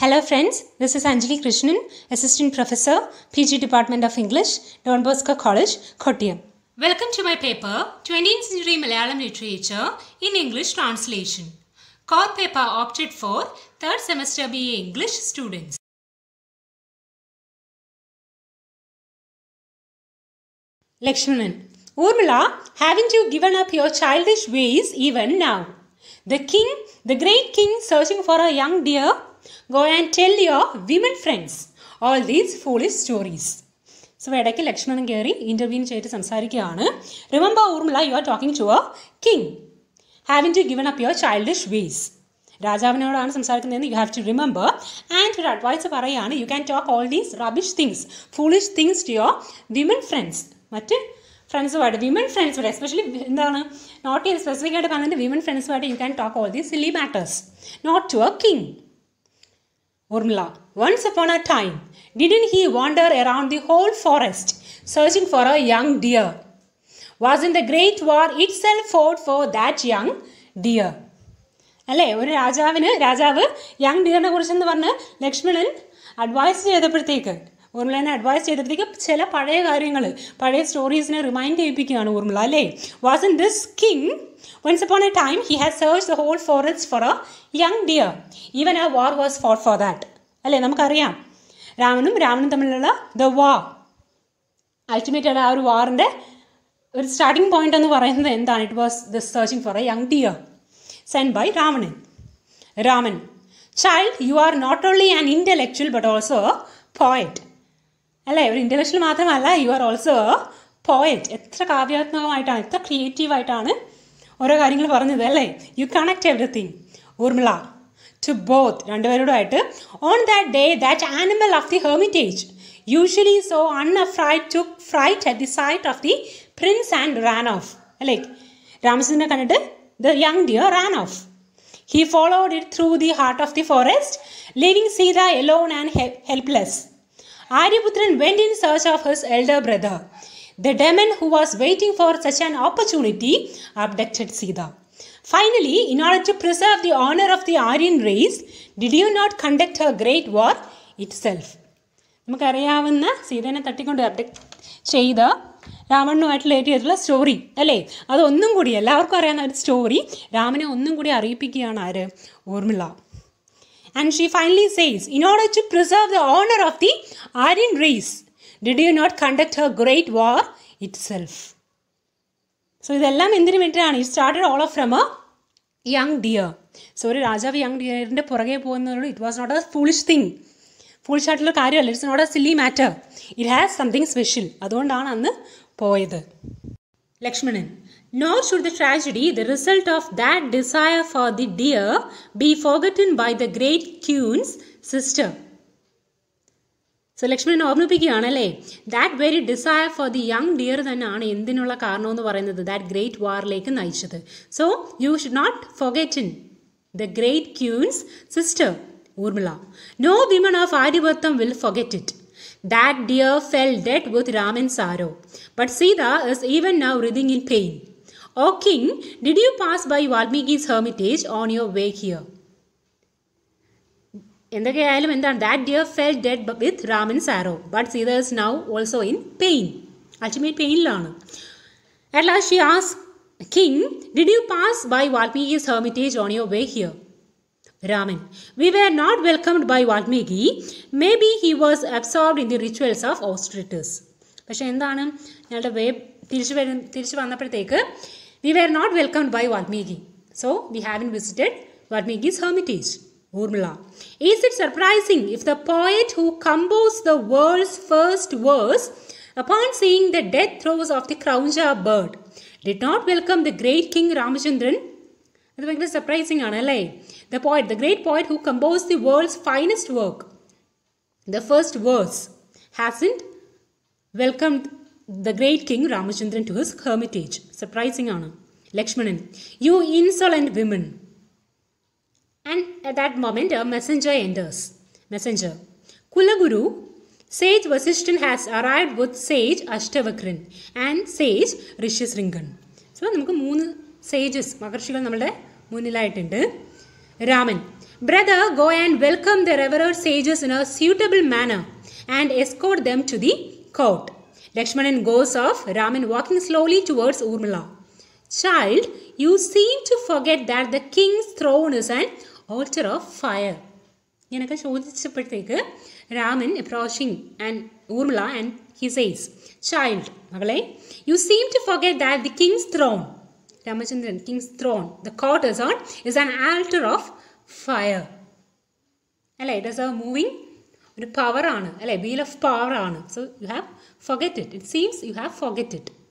Hello friends, this is Anjali Krishnan, Assistant Professor, PG Department of English, Don Bosco College, Kottayam. Welcome to my paper, 20th Century Malayalam Literature in English Translation. Core paper opted for third semester BA English students. Lakshmanan, Urmila, haven't you given up your childish ways even now? The king, the great king searching for a young deer go and tell your women friends all these folly stories so ഇടയ്ക്ക് ലക്ഷ്മണൻ കയറി interview ചെയ്തിട്ട് സംസാരിക്കുകയാണ് remember Urmila you are talking to a king having to given up your childish ways രാജാവിനോടാണ് സംസാരിക്കുന്നതെന്ന് you have to remember and ഒരു advice പറയുകയാണ് you can talk all these rubbish things foolish things to your women friends മറ്റ് ഫ്രണ്ട്സുമായിട്ട് women ഫ്രണ്ട്സുമായിട്ട് especially എന്താണ് note ചെയ്ത് specific ആയിട്ട് പറഞ്ഞിട്ട് വിമൻ ഫ്രണ്ട്സുമായിട്ട് you can talk all these silly matters not to a king Urmila. Once upon a time, didn't he wander around the whole forest searching for a young deer? Wasn't the great war itself fought for that young deer? അല്ലേ ഒരു രാജാവിന് രാജാവ് young ഡിയറിനെ കുറിച്ചെന്ന് പറഞ്ഞ് Lakshmanan advise ചെയ്തപ്പോഴത്തേക്ക് ഊർമിളനെ advise ചെയ്തപ്പോഴത്തേക്ക് ചില പഴയ കാര്യങ്ങൾ പഴയ സ്റ്റോറീസിനെ റിമൈൻഡ് ചെയ്യിപ്പിക്കുകയാണ് ഊർമിള അല്ലേ was in this king once upon a time he has search the whole forest for a young deer even a war was for for that അല്ലേ നമുക്കറിയാം രാമനും രാമനും തമ്മിലുള്ള ദ വാ അൾട്ടിമേറ്റ് ആയിട്ട് ആ ഒരു വാറിൻ്റെ ഒരു സ്റ്റാർട്ടിംഗ് പോയിന്റ് എന്ന് പറയുന്നത് എന്താണ് it was the searching for a young deer send by Ramanan Raman child you are not only an intellectual but also poet അല്ലേ ഒരു ഇൻ്റലക്ച്വൽ മാത്രമല്ല യു ആർ ഓൾസോ പോയറ്റ് എത്ര കാവ്യാത്മകമായിട്ടാണ് എത്ര ക്രിയേറ്റീവായിട്ടാണ് ഓരോ കാര്യങ്ങൾ പറഞ്ഞത് അല്ലേ you connect everything Urmila to both രണ്ടുപേരോടുമായിട്ട് on that day that animal of the hermitage usually so fright to fright at the sight of the prince and ran off അല്ലേ രാമചന്ദ്രനെ കണ്ടിട്ട് the young deer ran off he followed it through the heart of the forest leaving Sita alone and helpless Aryaputran went in search of his elder brother. The demon who was waiting for such an opportunity abducted Sita. Finally, in order to preserve the honor of the Aryan race, did you not conduct a great war itself? നമുക്കറിയാവുന്ന സീതനെ തട്ടിക്കൊണ്ട് അബ്ഡക്ട് ചെയ്ത രാവണനുമായിട്ട് relate ചെയ്തിട്ടുള്ള story അല്ലേ അതൊന്നും കൂടി എല്ലാവർക്കും അറിയാവുന്ന ഒരു സ്റ്റോറി രാമനെ ഒന്നും കൂടി അറിയിപ്പിക്കുകയാണ് ആര് Urmila And she finally says, in order to preserve the honor of the Aryan race, did you not conduct her great war itself? So ഇതെല്ലാം എന്തിനു വേണ്ടിയിട്ടാണ് it started all of from a young deer so ഒരു രാജാവ് young ഡിയറിൻ്റെ പുറകെ പോകുന്നതുകൊണ്ട് it was not a foolish thing foolish ആയിട്ടുള്ള കാര്യമല്ല it's not a silly matter it has something special അതുകൊണ്ടാണ് അന്ന് പോയത് Lakshmanan. Nor should the tragedy, the result of that desire for the deer, be forgotten by the great Kune's sister. So, Lakshman Obnupikyanale, that very desire for the young deer than Anna Indinula Karno, that great war lake in So, you should not forget in the great Kune's sister, Urmila. No women of Adivartham will forget it. That deer fell dead with Ram in sorrow. But Sita is even now writhing in pain. O king, did you pass by Valmiki's hermitage on your way here? എന്തൊക്കെയായാലും എന്താണ് that deer fell dead with Raman But but Sita now also in pain. Ultimate pain. പെയിനിലാണ് At last she asks, King, did you pass by Valmiki's hermitage on your way here? Raman. We were not welcomed by Valmiki. Maybe he was absorbed in the rituals of ostriches. We were not welcomed by Valmiki. So, we haven't visited Valmiki's hermitage. Urmila. Is it surprising if the poet who composed the world's first verse upon seeing the death throes of the Kraunja bird did not welcome the great king Ramachandran ഇത് ഭയങ്കര surprising ആണ് അല്ലേ the poet the great poet who compose the world's finest work the first verse hasn't welcome the great king Ramachandran to his hermitage surprising ആണ് Lakshmanan you insolent women and at that moment messenger enters messenger കുലഗുരു Sage Vasishtan has arrived with Sage Ashtavakrin and Sage Rishishringan. So നമുക്ക് മൂന്ന് sages മഹർഷികൾ നമ്മുടെ മുന്നിലായിട്ടുണ്ട് Raman brother go and welcome the revered sages in a suitable manner and escort them to the court Lakshmanan goes off Raman walking slowly towards Urmila child you seem to forget that the king's throne is an altar of fire ഇങ്ങനെയൊക്കെ ചോദിച്ചപ്പോഴത്തേക്ക് Raman approaching and Urmila and he says child മകളെ you seem to forget that the king's throne Ramachandran, king's throne, the court is on, is an altar of fire. Alla, it is a moving power, on. a wheel of power. Alla. So you have forget it. It seems you have forget it.